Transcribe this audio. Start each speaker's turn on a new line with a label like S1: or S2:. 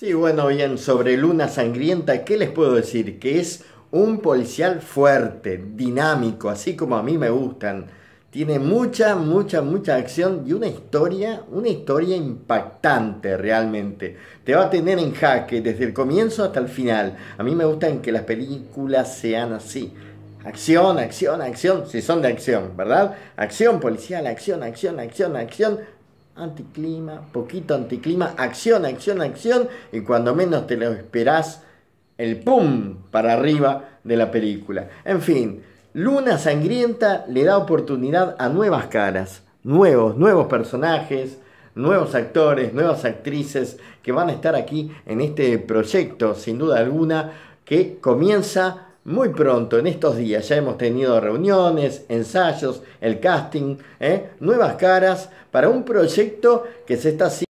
S1: Sí, bueno, bien, sobre Luna Sangrienta, ¿qué les puedo decir? Que es un policial fuerte, dinámico, así como a mí me gustan. Tiene mucha, mucha, mucha acción y una historia, una historia impactante realmente. Te va a tener en jaque desde el comienzo hasta el final. A mí me gustan que las películas sean así. Acción, acción, acción, si son de acción, ¿verdad? Acción policial, acción, acción, acción, acción, anticlima, poquito anticlima, acción, acción, acción, y cuando menos te lo esperás, el pum para arriba de la película. En fin, Luna Sangrienta le da oportunidad a nuevas caras, nuevos, nuevos personajes, nuevos actores, nuevas actrices que van a estar aquí en este proyecto, sin duda alguna, que comienza muy pronto, en estos días, ya hemos tenido reuniones, ensayos, el casting, ¿eh? nuevas caras para un proyecto que se está haciendo.